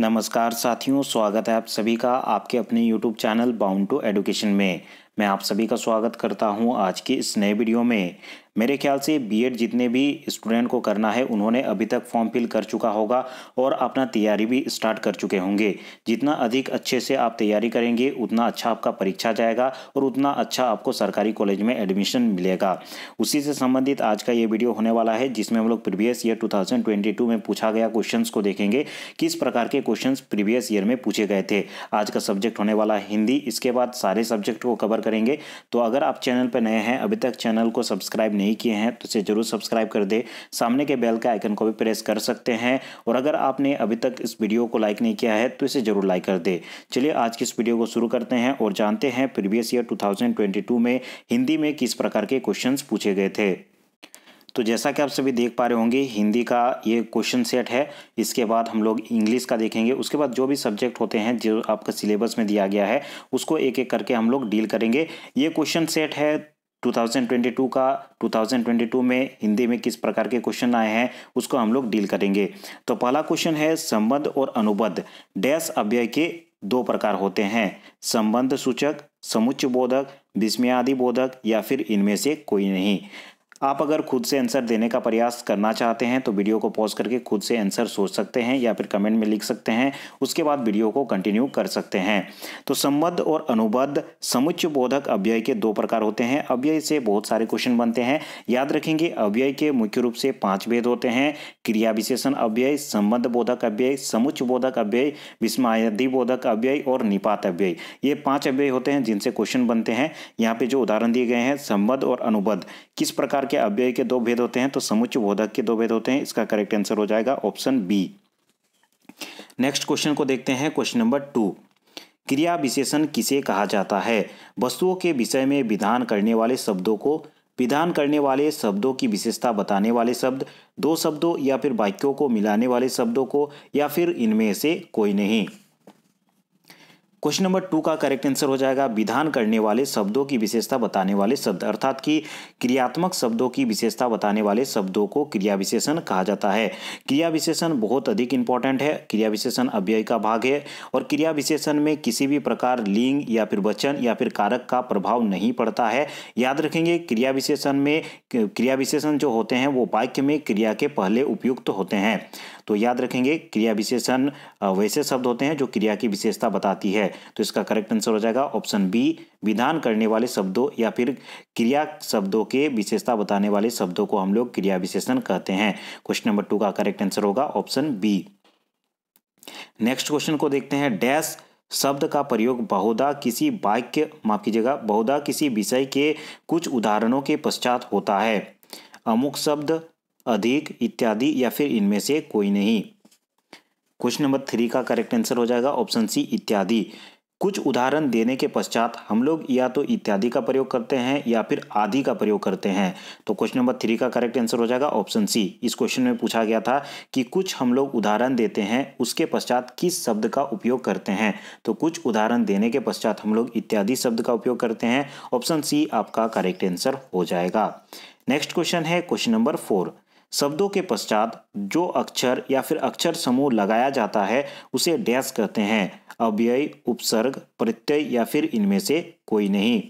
नमस्कार साथियों स्वागत है आप सभी का आपके अपने YouTube channel bound to education में मैं आप सभी का स्वागत करता हूं आज के इस नए वीडियो में मेरे ख्याल से बीएड जितने भी स्टूडेंट को करना है उन्होंने अभी तक फॉर्म फिल कर चुका होगा और अपना तैयारी भी स्टार्ट कर चुके होंगे जितना अधिक अच्छे से आप तैयारी करेंगे उतना अच्छा आपका परीक्षा जाएगा और उतना अच्छा आपको सरकारी कॉलेज में एडमिशन मिलेगा उसी से संबंधित आज का ये वीडियो होने वाला है जिसमें हम लोग प्रीवियस ईयर टू में पूछा गया क्वेश्चन को देखेंगे किस प्रकार के क्वेश्चन प्रीवियस ईयर में पूछे गए थे आज का सब्जेक्ट होने वाला है हिंदी इसके बाद सारे सब्जेक्ट को कवर करेंगे तो अगर आप चैनल पर नए हैं अभी तक चैनल को सब्सक्राइब नहीं नहीं किए हैं तो इसे जरूर सब्सक्राइब कर दे सामने के बेल के आइकन को भी प्रेस कर सकते हैं और अगर आपने अभी तक इस वीडियो को लाइक नहीं किया है तो इसे जरूर लाइक कर दे चलिए आज की इस वीडियो को शुरू करते हैं और जानते हैं प्रीवियस ईयर टू में हिंदी में किस प्रकार के क्वेश्चन पूछे गए थे तो जैसा कि आप सभी देख पा रहे होंगे हिंदी का ये क्वेश्चन सेट है इसके बाद हम लोग इंग्लिश का देखेंगे उसके बाद जो भी सब्जेक्ट होते हैं जो आपका सिलेबस में दिया गया है उसको एक एक करके हम लोग डील करेंगे ये क्वेश्चन सेट है 2022 का 2022 में हिंदी में किस प्रकार के क्वेश्चन आए हैं उसको हम लोग डील करेंगे तो पहला क्वेश्चन है संबंध और अनुबद्ध डैश अव्यय के दो प्रकार होते हैं संबंध सूचक समुच्च बोधक विस्मयादि बोधक या फिर इनमें से कोई नहीं आप अगर खुद से आंसर देने का प्रयास करना चाहते हैं तो वीडियो को पॉज करके खुद से आंसर सोच सकते हैं या फिर कमेंट में लिख सकते हैं उसके बाद वीडियो को कंटिन्यू कर सकते हैं तो संबद्ध और अनुबद्ध समुच्च बोधक अव्यय के दो प्रकार होते हैं अव्यय से बहुत सारे क्वेश्चन बनते हैं याद रखेंगे अव्यय के मुख्य रूप से पाँच भेद होते हैं क्रिया विशेषण अव्यय संबद्ध बोधक अव्यय समुच्च बोधक अव्यय विस्मायधि बोधक अव्यय और निपात अव्यय ये पाँच अव्यय होते हैं जिनसे क्वेश्चन बनते हैं यहाँ पे जो उदाहरण दिए गए हैं संबद्ध और अनुबद्ध किस प्रकार प्रकार के अव्यय के दो भेद होते हैं तो समुच्च बोधक के दो भेद होते हैं इसका करेक्ट आंसर हो जाएगा ऑप्शन बी नेक्स्ट क्वेश्चन को देखते हैं क्वेश्चन नंबर टू क्रिया विशेषण किसे कहा जाता है वस्तुओं के विषय में विधान करने वाले शब्दों को विधान करने वाले शब्दों की विशेषता बताने वाले शब्द दो शब्दों या फिर वाक्यों को मिलाने वाले शब्दों को या फिर इनमें से कोई नहीं क्वेश्चन नंबर टू का करेक्ट आंसर हो जाएगा विधान करने वाले शब्दों की विशेषता बताने वाले शब्द अर्थात कि क्रियात्मक शब्दों की विशेषता बताने वाले शब्दों को क्रिया विशेषण कहा जाता है क्रिया विशेषण बहुत अधिक इंपॉर्टेंट है क्रिया विशेषण अव्यय का भाग है और क्रिया विशेषण में किसी भी प्रकार लिंग या फिर वचन या फिर कारक का प्रभाव नहीं पड़ता है याद रखेंगे क्रिया विशेषण में क्रिया विशेषण जो होते हैं वो वाक्य में क्रिया के पहले उपयुक्त होते हैं तो याद रखेंगे क्रिया विशेषण वैसे शब्द होते हैं जो क्रिया की विशेषता बताती है तो इसका करेक्ट आंसर हो जाएगा ऑप्शन बी विधान करने वाले शब्दों या फिर क्रिया शब्दों के विशेषता बताने वाले शब्दों को हम लोग क्रिया विशेषण कहते हैं क्वेश्चन नंबर टू का करेक्ट आंसर होगा ऑप्शन बी नेक्स्ट क्वेश्चन को देखते हैं डैश शब्द का प्रयोग बहुधा किसी वाक्य माफ कीजिएगा बहुधा किसी विषय के कुछ उदाहरणों के पश्चात होता है अमुक शब्द अधिक इत्यादि या फिर इनमें से कोई नहीं क्वेश्चन नंबर थ्री का करेक्ट आंसर हो जाएगा ऑप्शन सी इत्यादि कुछ उदाहरण देने के पश्चात हम लोग या तो इत्यादि का प्रयोग करते हैं या फिर आदि का प्रयोग करते हैं तो क्वेश्चन नंबर थ्री का करेक्ट आंसर हो जाएगा ऑप्शन सी इस क्वेश्चन में पूछा गया था कि कुछ हम लोग उदाहरण देते हैं उसके पश्चात किस शब्द का उपयोग करते हैं तो कुछ उदाहरण देने के पश्चात हम लोग इत्यादि शब्द का उपयोग करते हैं ऑप्शन सी आपका करेक्ट आंसर हो जाएगा नेक्स्ट क्वेश्चन है क्वेश्चन नंबर फोर शब्दों के पश्चात जो अक्षर या फिर अक्षर समूह लगाया जाता है उसे डैश कहते हैं अव्यय उपसर्ग प्रत्यय या फिर इनमें से कोई नहीं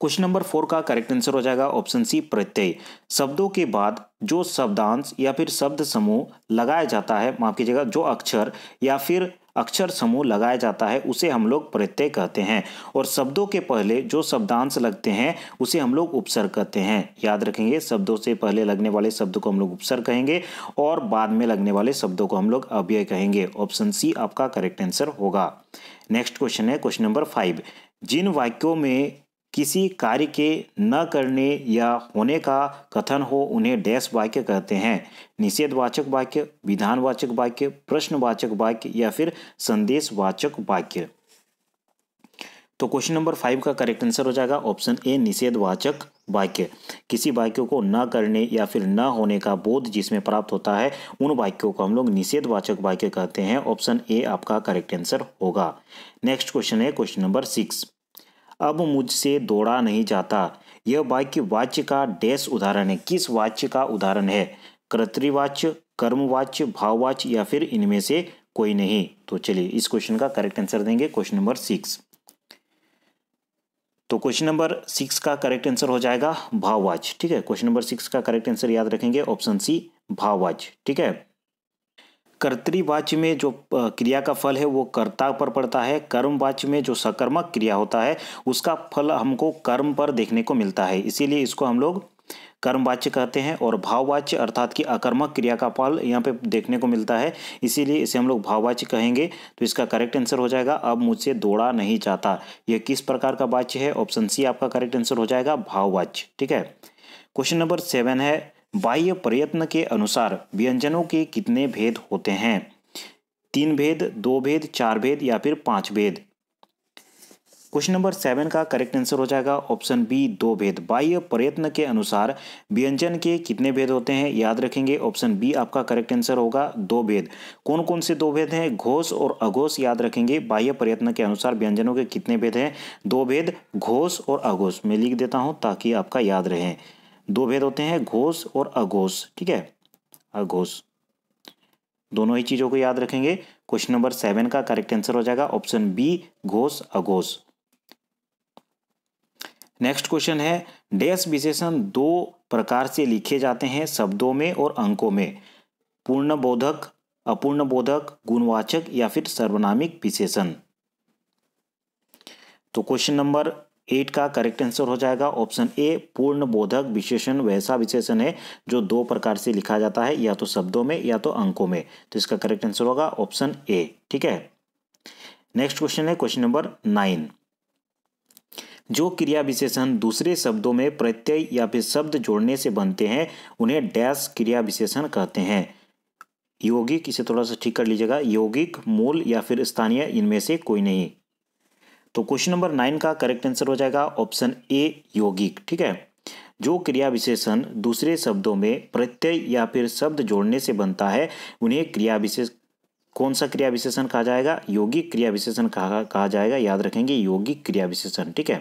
क्वेश्चन नंबर फोर का करेक्ट आंसर हो जाएगा ऑप्शन सी प्रत्यय शब्दों के बाद जो शब्दांश या फिर शब्द समूह लगाया जाता है माफ कीजिएगा जो अक्षर या फिर अक्षर समूह लगाया जाता है उसे हम लोग प्रत्यय कहते हैं और शब्दों के पहले जो शब्दांश लगते हैं उसे हम लोग उपसर्ग कहते हैं याद रखेंगे शब्दों से पहले लगने वाले शब्द को हम लोग उपसर्ग कहेंगे और बाद में लगने वाले शब्दों को हम लोग अव्यय कहेंगे ऑप्शन सी आपका करेक्ट आंसर होगा नेक्स्ट क्वेश्चन है क्वेश्चन नंबर फाइव जिन वाक्यों में किसी कार्य के न करने या होने का कथन हो उन्हें डैश वाक्य कहते हैं निषेधवाचक वाक्य विधानवाचक वाक्य प्रश्नवाचक वाक्य या फिर संदेशवाचक वाक्य तो क्वेश्चन नंबर फाइव का करेक्ट आंसर हो जाएगा ऑप्शन ए निषेधवाचक वाक्य किसी वाक्य को न करने या फिर न होने का बोध जिसमें प्राप्त होता है उन वाक्यों को हम लोग निषेधवाचक वाक्य कहते हैं ऑप्शन ए आपका करेक्ट आंसर होगा नेक्स्ट क्वेश्चन है क्वेश्चन नंबर सिक्स अब मुझसे दौड़ा नहीं जाता यह वाक्य वाच्य का डैश उदाहरण है किस वाच्य का उदाहरण है कर्तृवाच्य कर्मवाच्य भाववाच्य या फिर इनमें से कोई नहीं तो चलिए इस क्वेश्चन का करेक्ट आंसर देंगे क्वेश्चन नंबर सिक्स तो क्वेश्चन नंबर सिक्स का करेक्ट आंसर हो जाएगा भाववाच ठीक है क्वेश्चन नंबर सिक्स का करेक्ट आंसर याद रखेंगे ऑप्शन सी भाववाच ठीक है कर्तृवाच्य में जो क्रिया का फल है वो कर्ता पर पड़ता है कर्मवाच्य में जो सकर्मक क्रिया होता है उसका फल हमको कर्म पर देखने को मिलता है इसीलिए इसको हम लोग कर्मवाच्य कहते हैं और भाववाच्य अर्थात कि अकर्मक क्रिया का फल यहाँ पे देखने को मिलता है इसीलिए इसे हम लोग भाववाच्य कहेंगे तो इसका करेक्ट आंसर हो जाएगा अब मुझसे दौड़ा नहीं जाता यह किस प्रकार का वाच्य है ऑप्शन सी आपका करेक्ट आंसर हो जाएगा भाववाच्य ठीक है क्वेश्चन नंबर सेवन है बाह्य प्रयत्न के अनुसार व्यंजनों के कितने भेद होते हैं तीन भेद दो भेद चार भेद या फिर पांच भेद क्वेश्चन नंबर सेवन का करेक्ट आंसर हो जाएगा ऑप्शन बी दो भेद बाह्य प्रयत्न के अनुसार व्यंजन के कितने भेद होते हैं याद रखेंगे ऑप्शन बी आपका करेक्ट आंसर होगा दो भेद कौन कौन से दो भेद हैं घोष और अघोष याद रखेंगे बाह्य प्रयत्न के अनुसार व्यंजनों के कितने भेद हैं दो भेद घोष और अघोष मैं लिख देता हूँ ताकि आपका याद रहे दो भेद होते हैं घोष और अघोष ठीक है अघोष दोनों ही चीज़ों को याद रखेंगे क्वेश्चन नंबर सेवन का करेक्ट आंसर हो जाएगा ऑप्शन बी घोष अघोष नेक्स्ट क्वेश्चन है डैश विशेषण दो प्रकार से लिखे जाते हैं शब्दों में और अंकों में पूर्ण बोधक अपूर्ण बोधक गुणवाचक या फिर सर्वनामिक विशेषण तो क्वेश्चन नंबर एट का करेक्ट आंसर हो जाएगा ऑप्शन ए पूर्ण बोधक विशेषण वैसा विशेषण है जो दो प्रकार से लिखा जाता है या तो शब्दों में या तो अंकों में तो इसका करेक्ट आंसर होगा ऑप्शन ए ठीक है नेक्स्ट क्वेश्चन है क्वेश्चन नंबर नाइन जो क्रिया विशेषण दूसरे शब्दों में प्रत्यय या फिर शब्द जोड़ने से बनते हैं उन्हें डैश क्रिया विशेषण कहते हैं यौगिक इसे थोड़ा सा ठीक कर लीजिएगा यौगिक मूल या फिर स्थानीय इनमें से कोई नहीं तो क्वेश्चन नंबर नाइन का करेक्ट आंसर हो जाएगा ऑप्शन ए यौगिक ठीक है जो क्रिया विशेषण दूसरे शब्दों में प्रत्यय या फिर शब्द जोड़ने से बनता है उन्हें क्रिया विशेष कौन सा क्रिया विशेषण कहा जाएगा यौगिक क्रिया विशेषण कहा कहा जाएगा याद रखेंगे यौगिक क्रिया विशेषण ठीक है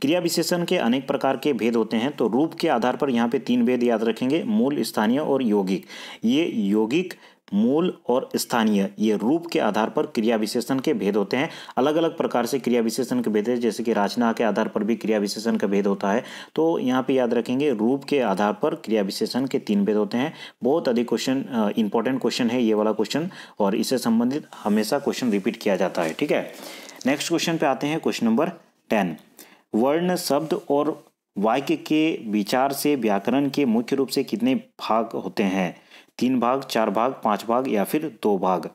क्रिया विशेषण के अनेक प्रकार के भेद होते हैं तो रूप के आधार पर यहाँ पे तीन भेद याद रखेंगे मूल स्थानीय और यौगिक ये यौगिक मूल और स्थानीय ये रूप के आधार पर क्रिया विशेषण के भेद होते हैं अलग अलग प्रकार से क्रिया विशेषण के भेद है जैसे कि रचना के आधार पर भी क्रिया विशेषण का भेद होता है तो यहाँ पे याद रखेंगे रूप के आधार पर क्रिया विशेषण के तीन भेद होते हैं बहुत अधिक क्वेश्चन इंपॉर्टेंट क्वेश्चन है ये वाला क्वेश्चन और इससे संबंधित हमेशा क्वेश्चन रिपीट किया जाता है ठीक है नेक्स्ट क्वेश्चन पे आते हैं क्वेश्चन नंबर टेन वर्ण शब्द और वाक्य के विचार से व्याकरण के मुख्य रूप से कितने भाग होते हैं तीन भाग चार भाग पांच भाग या फिर दो भाग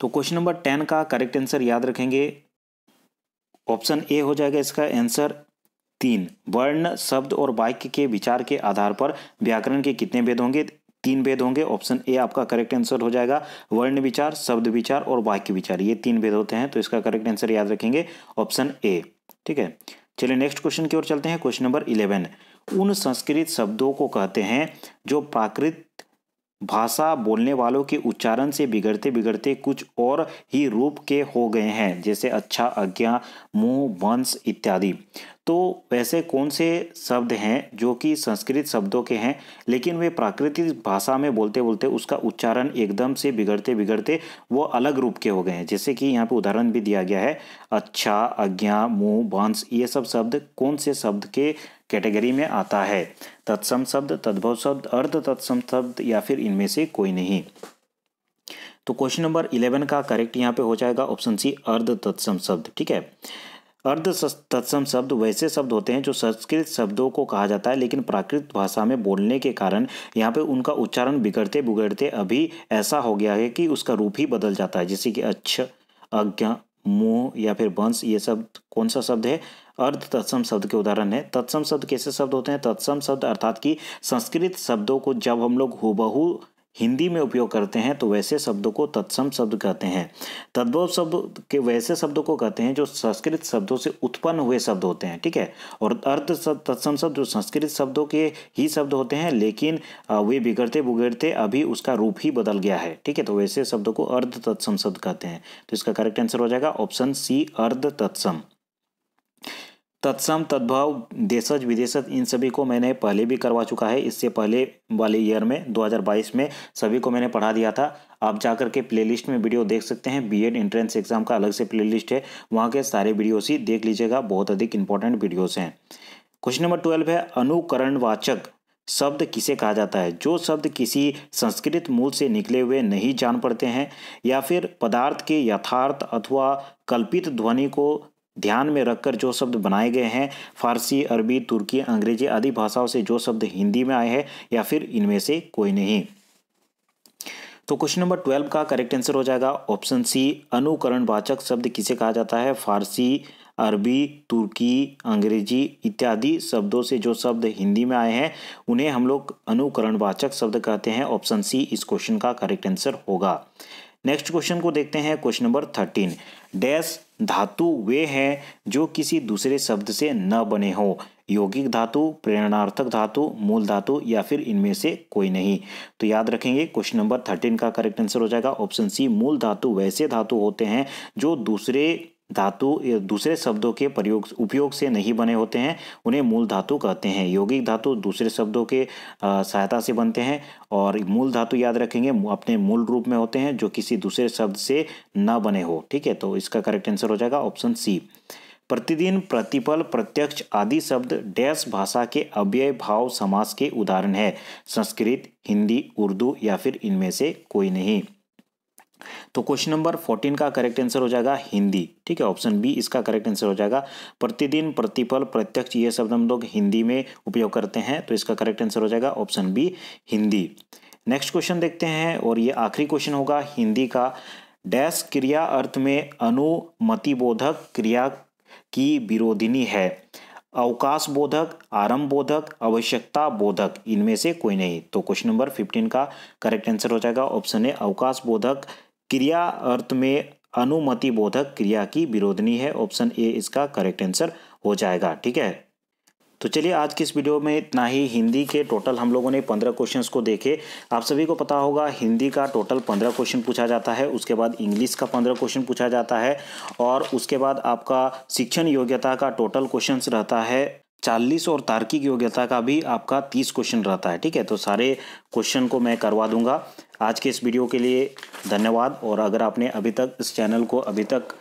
तो क्वेश्चन नंबर टेन का करेक्ट आंसर याद रखेंगे ऑप्शन ए हो जाएगा इसका आंसर तीन वर्ण शब्द और वाक्य के विचार के आधार पर व्याकरण के कितने भेद होंगे तीन भेद होंगे ऑप्शन ए आपका करेक्ट आंसर हो जाएगा वर्ण विचार शब्द विचार और वाक्य विचार ये तीन भेद होते हैं तो इसका करेक्ट आंसर याद रखेंगे ऑप्शन ए ठीक है चलिए नेक्स्ट क्वेश्चन की ओर चलते हैं क्वेश्चन नंबर इलेवन उन संस्कृत शब्दों को कहते हैं जो प्राकृत भाषा बोलने वालों के उच्चारण से बिगड़ते बिगड़ते कुछ और ही रूप के हो गए हैं जैसे अच्छा अज्ञा मुँह वंश इत्यादि तो वैसे कौन से शब्द हैं जो कि संस्कृत शब्दों के हैं लेकिन वे प्राकृतिक भाषा में बोलते बोलते उसका उच्चारण एकदम से बिगड़ते बिगड़ते वो अलग रूप के हो गए हैं जैसे कि यहाँ पे उदाहरण भी दिया गया है अच्छा अज्ञा मुँह वंश ये सब शब्द कौन से शब्द के कैटेगरी में आता है तत्सम शब्द तद्भव शब्द अर्ध तत्सम शब्द या फिर इनमें से कोई नहीं तो क्वेश्चन नंबर इलेवन का करेक्ट यहाँ पे हो जाएगा ऑप्शन सी अर्ध तत्सम शब्द ठीक है अर्ध तत्सम शब्द वैसे शब्द होते हैं जो संस्कृत शब्दों को कहा जाता है लेकिन प्राकृत भाषा में बोलने के कारण यहाँ पे उनका उच्चारण बिगड़ते बिगड़ते अभी ऐसा हो गया है कि उसका रूप ही बदल जाता है जैसे कि अच्छ अज्ञ मोह या फिर वंश ये शब्द कौन सा शब्द है अर्ध तत्सम शब्द के उदाहरण है तत्सम शब्द कैसे शब्द होते हैं तत्सम शब्द अर्थात कि संस्कृत शब्दों को जब हम लोग हुबहू हिंदी में उपयोग करते हैं तो वैसे शब्दों को तत्सम शब्द कहते हैं तद्भव शब्द के वैसे शब्दों को कहते हैं जो संस्कृत शब्दों से उत्पन्न हुए शब्द होते हैं ठीक है और अर्थ तत्सम शब्द जो संस्कृत शब्दों के ही शब्द होते हैं लेकिन वे बिगड़ते बिगड़ते अभी उसका रूप ही बदल गया है ठीक है तो वैसे शब्दों को अर्ध तत्सम शब्द कहते हैं तो इसका करेक्ट आंसर हो जाएगा ऑप्शन सी अर्ध तत्सम तत्सम तद्भव देशज विदेशज इन सभी को मैंने पहले भी करवा चुका है इससे पहले वाले ईयर में 2022 में सभी को मैंने पढ़ा दिया था आप जाकर के प्लेलिस्ट में वीडियो देख सकते हैं बीएड एंट्रेंस एग्जाम का अलग से प्लेलिस्ट है वहाँ के सारे वीडियोस ही देख लीजिएगा बहुत अधिक इंपॉर्टेंट वीडियोस हैं क्वेश्चन नंबर ट्वेल्व है अनुकरणवाचक शब्द किसे कहा जाता है जो शब्द किसी संस्कृत मूल से निकले हुए नहीं जान पड़ते हैं या फिर पदार्थ के यथार्थ अथवा कल्पित ध्वनि को ध्यान में रखकर जो शब्द बनाए गए हैं फारसी अरबी तुर्की अंग्रेजी आदि भाषाओं से जो शब्द हिंदी में आए हैं या फिर इनमें से कोई नहीं तो क्वेश्चन नंबर ट्वेल्व का करेक्ट आंसर हो जाएगा ऑप्शन सी अनुकरणवाचक शब्द किसे कहा जाता है फारसी अरबी तुर्की अंग्रेजी इत्यादि शब्दों से जो शब्द हिंदी में आए हैं उन्हें हम लोग अनुकरणवाचक शब्द कहते हैं ऑप्शन सी इस क्वेश्चन का करेक्ट आंसर होगा नेक्स्ट क्वेश्चन को देखते हैं क्वेश्चन नंबर थर्टीन डैश धातु वे हैं जो किसी दूसरे शब्द से न बने हो यौगिक धातु प्रेरणार्थक धातु मूल धातु या फिर इनमें से कोई नहीं तो याद रखेंगे क्वेश्चन नंबर थर्टीन का करेक्ट आंसर हो जाएगा ऑप्शन सी मूल धातु वैसे धातु होते हैं जो दूसरे धातु दूसरे शब्दों के प्रयोग उपयोग से नहीं बने होते हैं उन्हें मूल धातु कहते हैं यौगिक धातु दूसरे शब्दों के सहायता से बनते हैं और मूल धातु याद रखेंगे अपने मूल रूप में होते हैं जो किसी दूसरे शब्द से न बने हो ठीक है तो इसका करेक्ट आंसर हो जाएगा ऑप्शन सी प्रतिदिन प्रतिपल प्रत्यक्ष आदि शब्द डैश भाषा के अव्यय भाव समास के उदाहरण है संस्कृत हिंदी उर्दू या फिर इनमें से कोई नहीं तो क्वेश्चन नंबर फोर्टीन का करेक्ट आंसर हो जाएगा हिंदी ठीक है ऑप्शन बी इसका करेक्ट आंसर हो जाएगा प्रतिदिन प्रतिपल प्रत्यक्ष ये शब्द हम लोग हिंदी में उपयोग करते हैं तो इसका करेक्ट आंसर हो जाएगा option B Hindi next question देखते हैं और ये आखिरी क्वेश्चन होगा हिंदी का डैश क्रिया अर्थ में अनुमतिबोधक क्रिया की विरोधिनी है अवकाश बोधक आरंभ बोधक आवश्यकता बोधक इनमें से कोई नहीं तो क्वेश्चन नंबर फिफ्टीन का करेक्ट आंसर हो जाएगा ऑप्शन ए अवकाश बोधक क्रिया अर्थ में अनुमति बोधक क्रिया की विरोधनी है ऑप्शन ए इसका करेक्ट आंसर हो जाएगा ठीक है तो चलिए आज की इस वीडियो में इतना ही हिंदी के टोटल हम लोगों ने पंद्रह क्वेश्चंस को देखे आप सभी को पता होगा हिंदी का टोटल पंद्रह क्वेश्चन पूछा जाता है उसके बाद इंग्लिश का पंद्रह क्वेश्चन पूछा जाता है और उसके बाद आपका शिक्षण योग्यता का टोटल क्वेश्चन रहता है चालीस और तार्किक योग्यता का भी आपका तीस क्वेश्चन रहता है ठीक है तो सारे क्वेश्चन को मैं करवा दूंगा आज के इस वीडियो के लिए धन्यवाद और अगर आपने अभी तक इस चैनल को अभी तक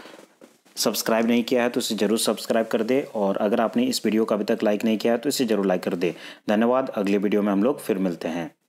सब्सक्राइब नहीं किया है तो इसे ज़रूर सब्सक्राइब कर दे और अगर आपने इस वीडियो को अभी तक लाइक नहीं किया है तो इसे ज़रूर लाइक कर दे धन्यवाद अगले वीडियो में हम लोग फिर मिलते हैं